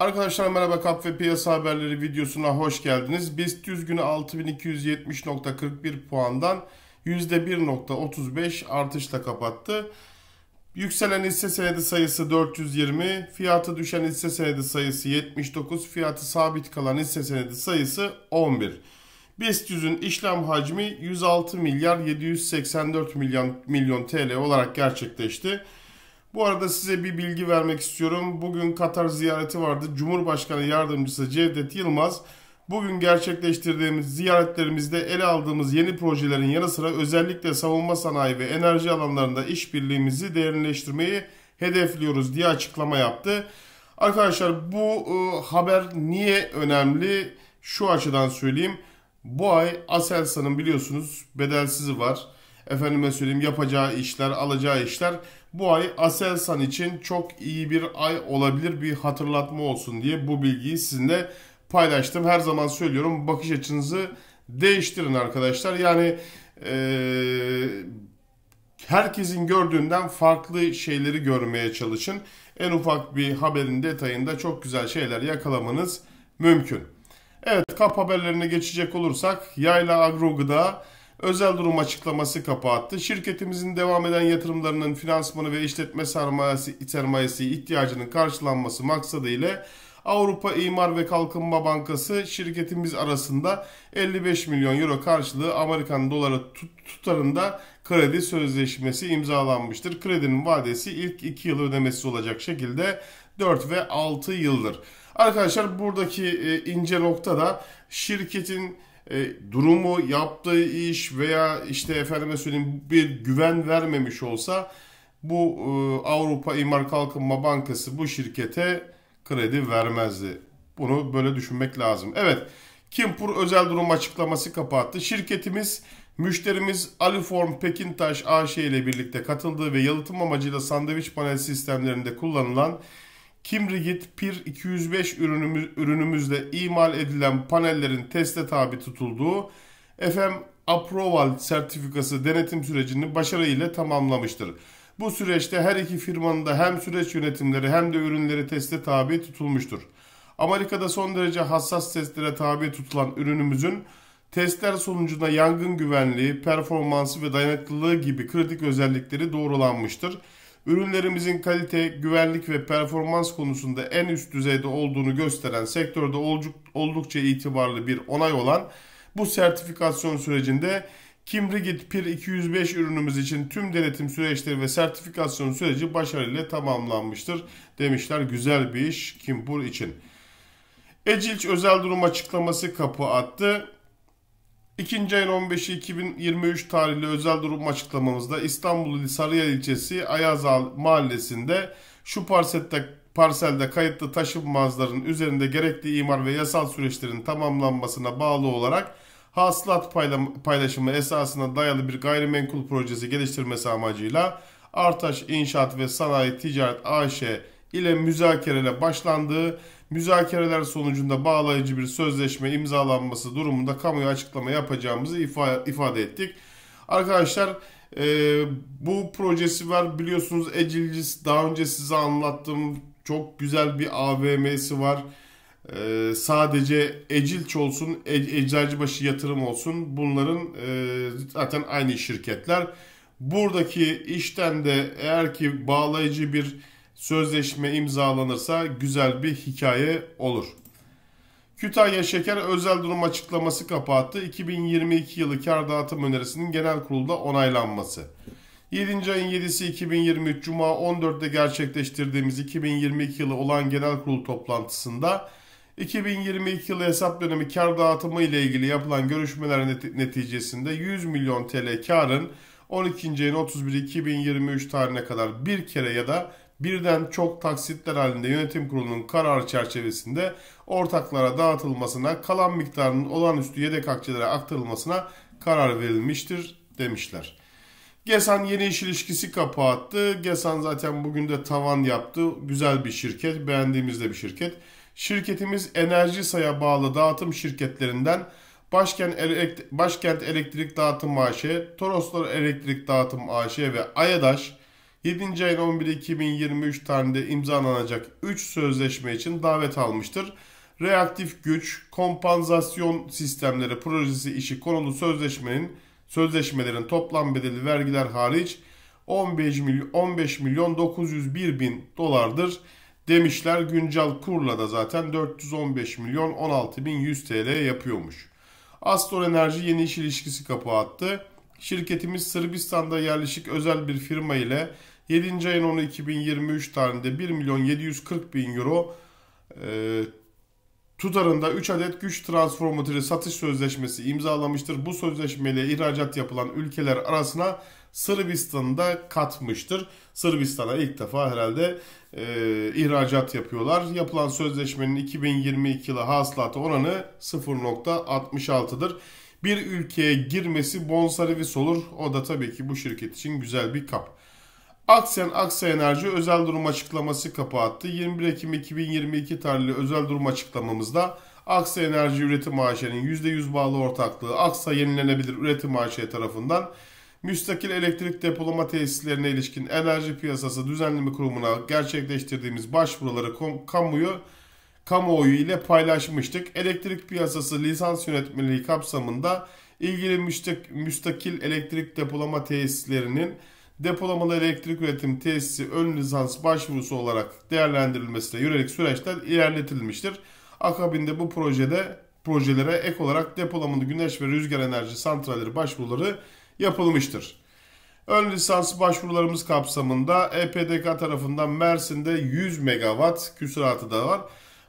Arkadaşlar merhaba kap ve piyasa haberleri videosuna hoş geldiniz. BIST 100 günü 6270.41 puandan %1.35 artışla kapattı. Yükselen hisse senedi sayısı 420, fiyatı düşen hisse senedi sayısı 79, fiyatı sabit kalan hisse senedi sayısı 11. BIST 100'ün işlem hacmi 106 milyar 784 milyon milyon TL olarak gerçekleşti. Bu arada size bir bilgi vermek istiyorum. Bugün Katar ziyareti vardı. Cumhurbaşkanı Yardımcısı Cevdet Yılmaz bugün gerçekleştirdiğimiz ziyaretlerimizde ele aldığımız yeni projelerin yanı sıra özellikle savunma sanayi ve enerji alanlarında işbirliğimizi derinleştirmeyi hedefliyoruz diye açıklama yaptı. Arkadaşlar bu e, haber niye önemli? Şu açıdan söyleyeyim. Bu ay Aselsan'ın biliyorsunuz bedelsizi var. Efendime söyleyeyim yapacağı işler, alacağı işler bu ay Aselsan için çok iyi bir ay olabilir bir hatırlatma olsun diye bu bilgiyi sizinle paylaştım. Her zaman söylüyorum bakış açınızı değiştirin arkadaşlar. Yani ee, herkesin gördüğünden farklı şeyleri görmeye çalışın. En ufak bir haberin detayında çok güzel şeyler yakalamanız mümkün. Evet kap haberlerine geçecek olursak Yayla agro gıda özel durum açıklaması kapattı. Şirketimizin devam eden yatırımlarının finansmanı ve işletme sermayesi, sermayesi ihtiyacının karşılanması maksadı ile Avrupa İmar ve Kalkınma Bankası şirketimiz arasında 55 milyon euro karşılığı Amerikan doları tutarında kredi sözleşmesi imzalanmıştır. Kredinin vadesi ilk 2 yıl ödemesi olacak şekilde 4 ve 6 yıldır. Arkadaşlar buradaki e, ince nokta da şirketin e, durumu, yaptığı iş veya işte efendime söyleyeyim bir güven vermemiş olsa bu e, Avrupa İmar Kalkınma Bankası bu şirkete kredi vermezdi. Bunu böyle düşünmek lazım. Evet, Kimpur özel durum açıklaması kapattı. Şirketimiz Müşterimiz Aliform Pekintaş AŞ ile birlikte katıldığı ve yalıtım amacıyla sandviç panel sistemlerinde kullanılan Kimrigit Pir 205 ürünümüz, ürünümüzde imal edilen panellerin teste tabi tutulduğu FM Approval sertifikası denetim sürecini başarıyla tamamlamıştır. Bu süreçte her iki firmanın da hem süreç yönetimleri hem de ürünleri teste tabi tutulmuştur. Amerika'da son derece hassas testlere tabi tutulan ürünümüzün testler sonucunda yangın güvenliği, performansı ve dayanıklılığı gibi kritik özellikleri doğrulanmıştır. Ürünlerimizin kalite, güvenlik ve performans konusunda en üst düzeyde olduğunu gösteren sektörde oldukça itibarlı bir onay olan bu sertifikasyon sürecinde Kimrigit Pir 205 ürünümüz için tüm denetim süreçleri ve sertifikasyon süreci başarıyla tamamlanmıştır demişler. Güzel bir iş Kimpur için. Ecilç özel durum açıklaması kapı attı. 2. ayın 15'i 2023 tarihli özel durum açıklamamızda İstanbul'un Sarıyer ilçesi Ayazal mahallesinde şu parsette, parselde kayıtlı taşınmazların üzerinde gerekli imar ve yasal süreçlerin tamamlanmasına bağlı olarak hasılat paylaşımı esasına dayalı bir gayrimenkul projesi geliştirmesi amacıyla Artaş İnşaat ve Sanayi Ticaret AŞ ile müzakerele başlandığı müzakereler sonucunda bağlayıcı bir sözleşme imzalanması durumunda kamuya açıklama yapacağımızı ifade, ettik. Arkadaşlar e, bu projesi var biliyorsunuz Ecilcis daha önce size anlattığım çok güzel bir AVM'si var. E, sadece Ecilç olsun, e, Eczacıbaşı yatırım olsun bunların e, zaten aynı şirketler. Buradaki işten de eğer ki bağlayıcı bir sözleşme imzalanırsa güzel bir hikaye olur. Kütahya Şeker özel durum açıklaması kapattı. 2022 yılı kar dağıtım önerisinin genel kurulda onaylanması. 7. ayın 7'si 2023 Cuma 14'te gerçekleştirdiğimiz 2022 yılı olan genel kurul toplantısında 2022 yılı hesap dönemi kar dağıtımı ile ilgili yapılan görüşmeler neticesinde 100 milyon TL karın 12. ayın 31 2023 tarihine kadar bir kere ya da birden çok taksitler halinde yönetim kurulunun kararı çerçevesinde ortaklara dağıtılmasına, kalan miktarının olağanüstü yedek akçelere aktarılmasına karar verilmiştir demişler. Gesan yeni iş ilişkisi kapağı attı. Gesan zaten bugün de tavan yaptı. Güzel bir şirket, beğendiğimizde bir şirket. Şirketimiz enerji saya bağlı dağıtım şirketlerinden Başkent, Elekt Başkent Elektrik Dağıtım AŞ, Toroslar Elektrik Dağıtım AŞ ve Ayadaş 7. ayın 11 2023 tarihinde imzalanacak 3 sözleşme için davet almıştır. Reaktif güç, kompansasyon sistemleri projesi işi konulu sözleşmenin sözleşmelerin toplam bedeli vergiler hariç 15 milyon 15 milyon 901 bin dolardır demişler. Güncel kurla da zaten 415 milyon 16 bin 100 TL yapıyormuş. Astor Enerji yeni iş ilişkisi kapı attı. Şirketimiz Sırbistan'da yerleşik özel bir firma ile 7. ayın 10'u 2023 tarihinde 1 milyon 740 bin euro e, tutarında 3 adet güç transformatörü satış sözleşmesi imzalamıştır. Bu sözleşmeyle ihracat yapılan ülkeler arasına Sırbistan'ı da katmıştır. Sırbistan'a ilk defa herhalde e, ihracat yapıyorlar. Yapılan sözleşmenin 2022 yılı hasılatı oranı 0.66'dır. Bir ülkeye girmesi bonservis olur. O da tabii ki bu şirket için güzel bir kap. Aksen Aksa Enerji özel durum açıklaması kapattı. 21 Ekim 2022 tarihli özel durum açıklamamızda Aksa Enerji Üretim AŞ'nin %100 bağlı ortaklığı Aksa Yenilenebilir Üretim AŞ tarafından müstakil elektrik depolama tesislerine ilişkin enerji piyasası düzenleme kurumuna gerçekleştirdiğimiz başvuruları kamuyu kamuoyu ile paylaşmıştık. Elektrik piyasası lisans yönetmeliği kapsamında ilgili müstakil elektrik depolama tesislerinin depolamalı elektrik üretim tesisi ön lisans başvurusu olarak değerlendirilmesine yönelik süreçler ilerletilmiştir. Akabinde bu projede projelere ek olarak depolamalı güneş ve rüzgar enerji santralleri başvuruları yapılmıştır. Ön lisans başvurularımız kapsamında EPDK tarafından Mersin'de 100 MW küsuratı da var.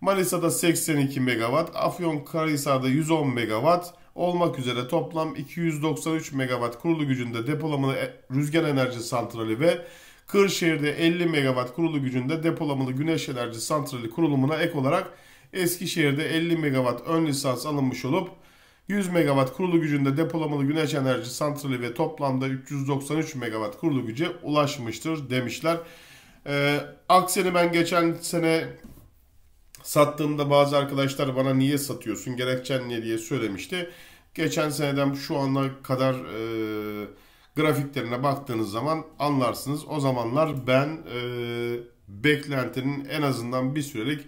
Manisa'da 82 MW, Afyonkarahisar'da 110 MW, olmak üzere toplam 293 MW kurulu gücünde depolamalı e, rüzgar enerji santrali ve Kırşehir'de 50 MW kurulu gücünde depolamalı güneş enerji santrali kurulumuna ek olarak Eskişehir'de 50 MW ön lisans alınmış olup 100 MW kurulu gücünde depolamalı güneş enerji santrali ve toplamda 393 MW kurulu güce ulaşmıştır demişler. Ee, aksini ben geçen sene Sattığımda bazı arkadaşlar bana niye satıyorsun gerekçen ne diye söylemişti. Geçen seneden şu ana kadar e, grafiklerine baktığınız zaman anlarsınız. O zamanlar ben e, beklentinin en azından bir sürelik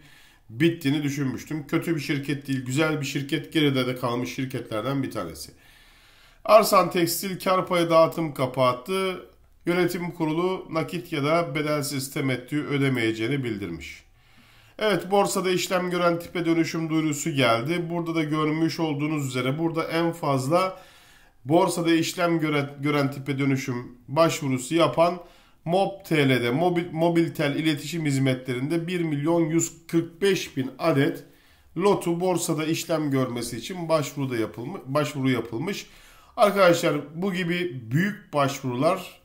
bittiğini düşünmüştüm. Kötü bir şirket değil, güzel bir şirket. Geride de kalmış şirketlerden bir tanesi. Arsan Tekstil kar payı dağıtım kapattı. Yönetim kurulu nakit ya da bedelsiz temettü ödemeyeceğini bildirmiş. Evet borsada işlem gören tipe dönüşüm duyurusu geldi. Burada da görmüş olduğunuz üzere burada en fazla borsada işlem gören, gören tipe dönüşüm başvurusu yapan Mob TL'de mobil, Mobiltel iletişim hizmetlerinde 1 milyon 145 bin adet lotu borsada işlem görmesi için başvuru da yapılmış, başvuru yapılmış. Arkadaşlar bu gibi büyük başvurular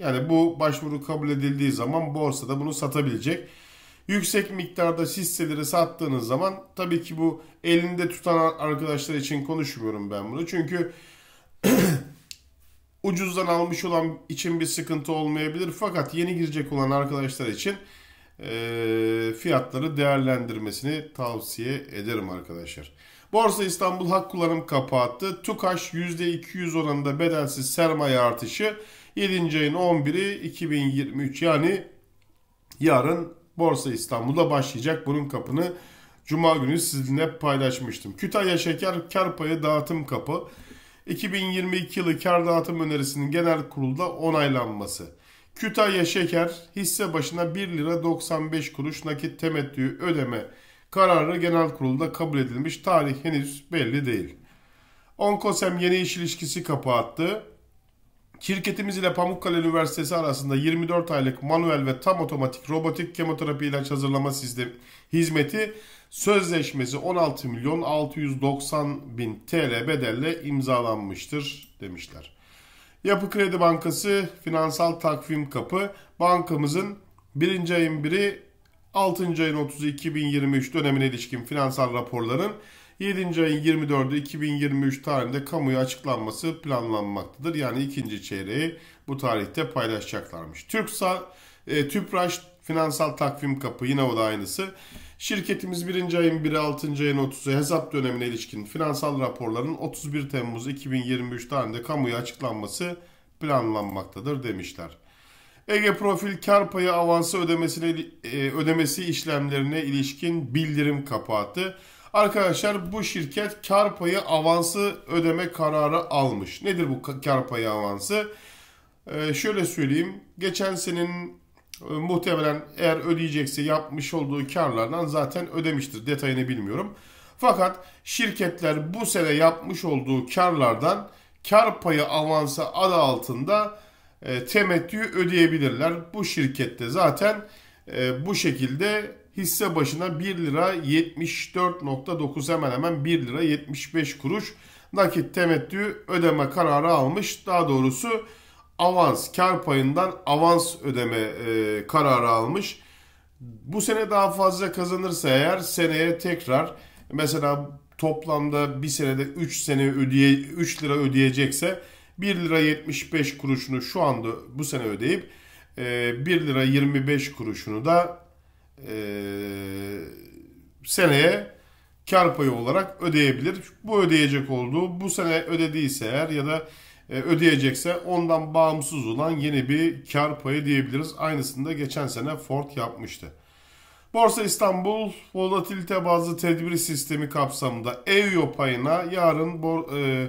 yani bu başvuru kabul edildiği zaman borsada bunu satabilecek. Yüksek miktarda hisseleri sattığınız zaman tabii ki bu elinde tutan arkadaşlar için konuşmuyorum ben bunu. Çünkü ucuzdan almış olan için bir sıkıntı olmayabilir. Fakat yeni girecek olan arkadaşlar için e, fiyatları değerlendirmesini tavsiye ederim arkadaşlar. Borsa İstanbul hak kullanım kapattı. TUKAŞ %200 oranında bedelsiz sermaye artışı 7. ayın 11'i 2023 yani yarın Borsa İstanbul'da başlayacak. Bunun kapını Cuma günü sizinle paylaşmıştım. Kütahya Şeker kar payı dağıtım kapı. 2022 yılı kar dağıtım önerisinin genel kurulda onaylanması. Kütahya Şeker hisse başına 1 lira 95 kuruş nakit temettü ödeme kararı genel kurulda kabul edilmiş. Tarih henüz belli değil. Onkosem yeni iş ilişkisi kapı attı. Şirketimiz ile Pamukkale Üniversitesi arasında 24 aylık manuel ve tam otomatik robotik kemoterapi ilaç hazırlama sistemi hizmeti sözleşmesi 16 milyon 690 bin TL bedelle imzalanmıştır demişler. Yapı Kredi Bankası finansal takvim kapı bankamızın 1. ayın 1'i 6. ayın 30'u 2023 dönemine ilişkin finansal raporların 7. ayın 24'ü 2023 tarihinde kamuya açıklanması planlanmaktadır. Yani ikinci çeyreği bu tarihte paylaşacaklarmış. TÜRKSA, e, TÜPRAŞ finansal takvim kapı yine o da aynısı. Şirketimiz 1. ayın 1'i 6. ayın 30'u hesap dönemine ilişkin finansal raporların 31 Temmuz 2023 tarihinde kamuya açıklanması planlanmaktadır demişler. Ege Profil kar payı avansı ödemesine, e, ödemesi işlemlerine ilişkin bildirim kapattı. Arkadaşlar bu şirket kar payı avansı ödeme kararı almış. Nedir bu kar payı avansı? Ee, şöyle söyleyeyim. Geçen senin e, muhtemelen eğer ödeyecekse yapmış olduğu karlardan zaten ödemiştir. Detayını bilmiyorum. Fakat şirketler bu sene yapmış olduğu karlardan kar payı avansı adı altında e, temettü ödeyebilirler. Bu şirkette zaten e, bu şekilde hisse başına 1 lira 74.9 hemen hemen 1 lira 75 kuruş nakit temettü ödeme kararı almış. Daha doğrusu avans kar payından avans ödeme e, kararı almış. Bu sene daha fazla kazanırsa eğer seneye tekrar mesela toplamda bir senede 3 sene ödeye 3 lira ödeyecekse 1 lira 75 kuruşunu şu anda bu sene ödeyip 1 e, lira 25 kuruşunu da ee, seneye kar payı olarak ödeyebilir. Bu ödeyecek olduğu bu sene ödediyse eğer ya da e, ödeyecekse ondan bağımsız olan yeni bir kar payı diyebiliriz. Aynısını da geçen sene Ford yapmıştı. Borsa İstanbul volatilite bazlı tedbir sistemi kapsamında EUO payına yarın bor, e,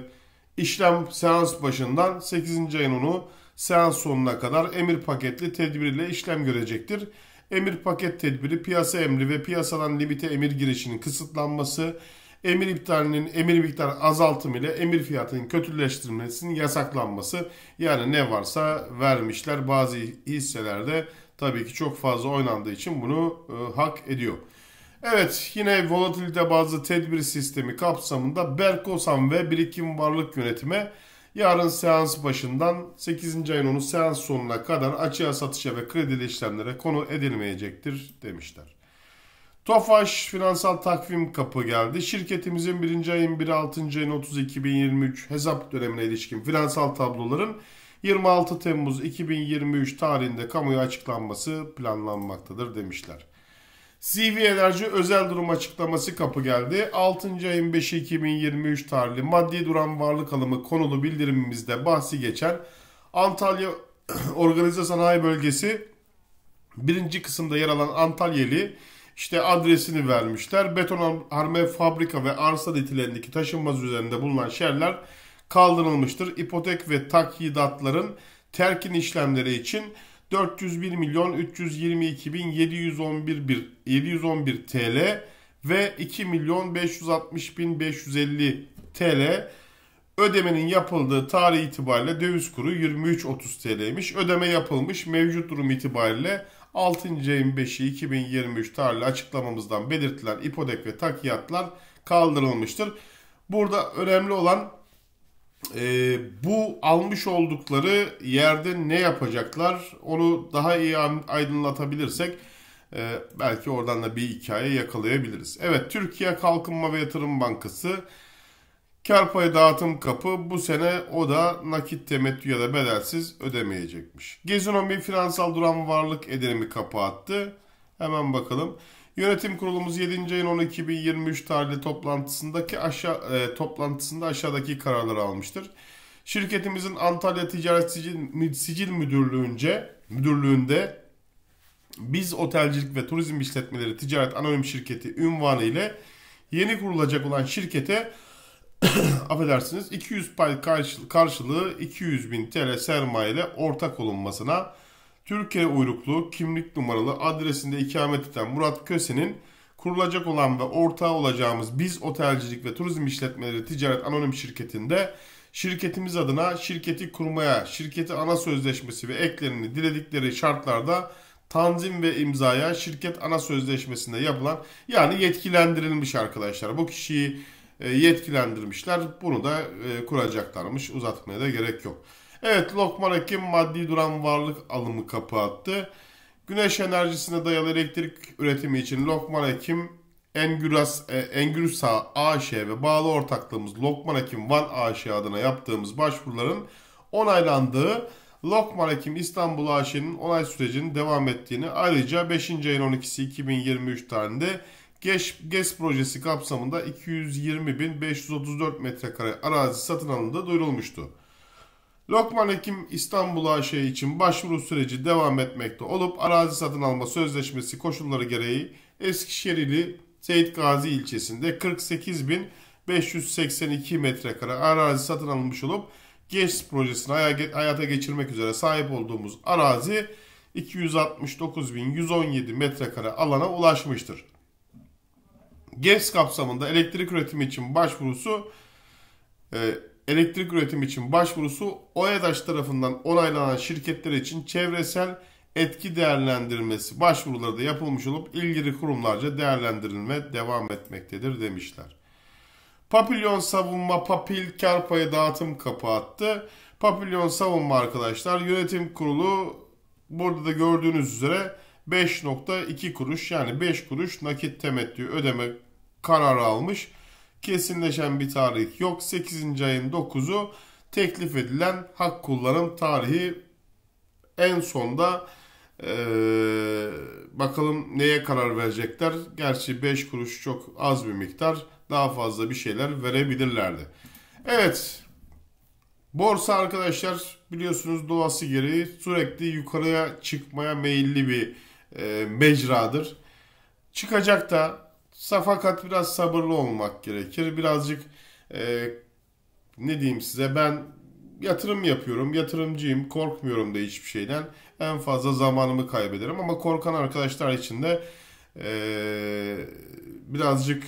işlem seans başından 8. ayın onu seans sonuna kadar emir paketli tedbirle işlem görecektir emir paket tedbiri, piyasa emri ve piyasadan limite emir girişinin kısıtlanması, emir iptalinin emir miktarı azaltımı ile emir fiyatının kötüleştirilmesinin yasaklanması. Yani ne varsa vermişler bazı hisselerde tabii ki çok fazla oynandığı için bunu e, hak ediyor. Evet yine volatilite bazı tedbir sistemi kapsamında Berkosan ve birikim varlık yönetimi. Yarın seans başından 8. ayın 10'u seans sonuna kadar açığa satışa ve kredili işlemlere konu edilmeyecektir demişler. Tofaş finansal takvim kapı geldi. Şirketimizin 1. ayın 1. 6. ayın 30 2023 hesap dönemine ilişkin finansal tabloların 26 Temmuz 2023 tarihinde kamuya açıklanması planlanmaktadır demişler. CV Enerji özel durum açıklaması kapı geldi. 6. ayın 5'i 2023 tarihli maddi duran varlık alımı konulu bildirimimizde bahsi geçen Antalya Organize Sanayi Bölgesi birinci kısımda yer alan Antalyeli işte adresini vermişler. Beton harme fabrika ve arsa detilerindeki taşınmaz üzerinde bulunan şerler kaldırılmıştır. İpotek ve takyidatların terkin işlemleri için 401 milyon 322 bin 711 bir 711 TL ve 2 milyon 560 bin 550 TL ödemenin yapıldığı tarih itibariyle döviz kuru 23.30 TL'ymiş. Ödeme yapılmış mevcut durum itibariyle 6. ayın 5'i 2023 tarihli açıklamamızdan belirtilen ipotek ve takiyatlar kaldırılmıştır. Burada önemli olan e, bu almış oldukları yerde ne yapacaklar onu daha iyi aydınlatabilirsek e, belki oradan da bir hikaye yakalayabiliriz. Evet Türkiye Kalkınma ve Yatırım Bankası kar payı dağıtım kapı bu sene o da nakit temettü ya da bedelsiz ödemeyecekmiş. Gezinomi finansal duran varlık edinimi kapı attı. Hemen bakalım. Yönetim Kurulumuz 7. ayın 10 2023 tarihli toplantısındaki aşağı e, toplantısında aşağıdaki kararları almıştır. Şirketimizin Antalya Ticaret Sicil, Sicil Müdürlüğünce müdürlüğünde biz Otelcilik ve Turizm işletmeleri Ticaret Anonim Şirketi ünvanı ile yeni kurulacak olan şirkete affedersiniz 200 pay karşılığı 200 bin TL sermaye ile ortak olunmasına Türkiye uyruklu kimlik numaralı adresinde ikamet eden Murat Köse'nin kurulacak olan ve ortağı olacağımız Biz Otelcilik ve Turizm İşletmeleri Ticaret Anonim Şirketi'nde şirketimiz adına şirketi kurmaya, şirketi ana sözleşmesi ve eklerini diledikleri şartlarda tanzim ve imzaya şirket ana sözleşmesinde yapılan yani yetkilendirilmiş arkadaşlar. Bu kişiyi e, yetkilendirmişler. Bunu da e, kuracaklarmış. Uzatmaya da gerek yok. Evet Lokman Hakim maddi duran varlık alımı kapattı. Güneş enerjisine dayalı elektrik üretimi için Lokman Hakim Engüras, e, Engürsa AŞ ve bağlı ortaklığımız Lokman Hakim Van AŞ adına yaptığımız başvuruların onaylandığı Lokman Hakim İstanbul AŞ'nin onay sürecinin devam ettiğini ayrıca 5. ayın 12'si 2023 tarihinde GES, GES projesi kapsamında 220.534 metrekare arazi satın alındığı duyurulmuştu. Lokman Hekim İstanbul AŞ şey için başvuru süreci devam etmekte olup arazi satın alma sözleşmesi koşulları gereği Eskişehirli ili Seyit Gazi ilçesinde 48.582 metrekare arazi satın alınmış olup GES projesini hayata geçirmek üzere sahip olduğumuz arazi 269.117 metrekare alana ulaşmıştır. GES kapsamında elektrik üretimi için başvurusu e, elektrik üretim için başvurusu OEDAŞ tarafından onaylanan şirketler için çevresel etki değerlendirmesi başvuruları da yapılmış olup ilgili kurumlarca değerlendirilme devam etmektedir demişler. Papilyon savunma papil kar payı dağıtım kapattı. attı. Papilyon savunma arkadaşlar yönetim kurulu burada da gördüğünüz üzere 5.2 kuruş yani 5 kuruş nakit temettü ödeme kararı almış kesinleşen bir tarih yok. 8. ayın 9'u teklif edilen hak kullanım tarihi en sonda ee, bakalım neye karar verecekler. Gerçi 5 kuruş çok az bir miktar. Daha fazla bir şeyler verebilirlerdi. Evet. Borsa arkadaşlar biliyorsunuz doğası gereği sürekli yukarıya çıkmaya meyilli bir e, mecradır. Çıkacak da fakat biraz sabırlı olmak gerekir. Birazcık e, ne diyeyim size ben yatırım yapıyorum, yatırımcıyım, korkmuyorum da hiçbir şeyden. En fazla zamanımı kaybederim ama korkan arkadaşlar için de e, birazcık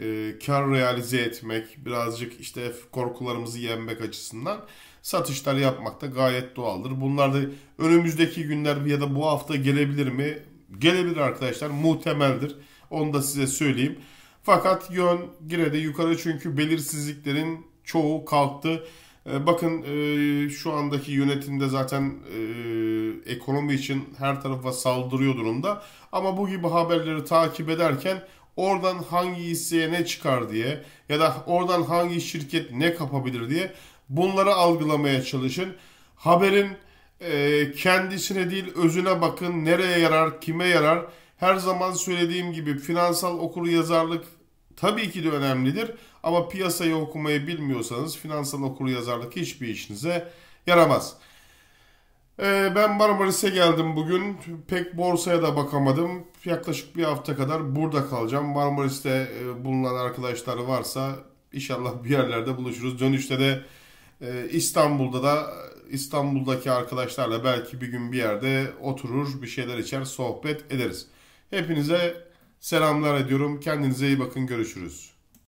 e, kar realize etmek, birazcık işte korkularımızı yenmek açısından satışlar yapmak da gayet doğaldır. Bunlar da önümüzdeki günler ya da bu hafta gelebilir mi? Gelebilir arkadaşlar, muhtemeldir. Onu da size söyleyeyim. Fakat yön yine de yukarı çünkü belirsizliklerin çoğu kalktı. Ee, bakın e, şu andaki yönetimde zaten e, ekonomi için her tarafa saldırıyor durumda. Ama bu gibi haberleri takip ederken oradan hangi hisseye ne çıkar diye ya da oradan hangi şirket ne kapabilir diye bunları algılamaya çalışın. Haberin e, kendisine değil özüne bakın nereye yarar kime yarar her zaman söylediğim gibi finansal okur yazarlık tabii ki de önemlidir ama piyasayı okumayı bilmiyorsanız finansal okur yazarlık hiçbir işinize yaramaz. Ee, ben Marmaris'e geldim bugün. Pek borsaya da bakamadım. Yaklaşık bir hafta kadar burada kalacağım. Marmaris'te e, bulunan arkadaşlar varsa inşallah bir yerlerde buluşuruz. Dönüşte de e, İstanbul'da da İstanbul'daki arkadaşlarla belki bir gün bir yerde oturur, bir şeyler içer, sohbet ederiz. Hepinize selamlar ediyorum. Kendinize iyi bakın. Görüşürüz.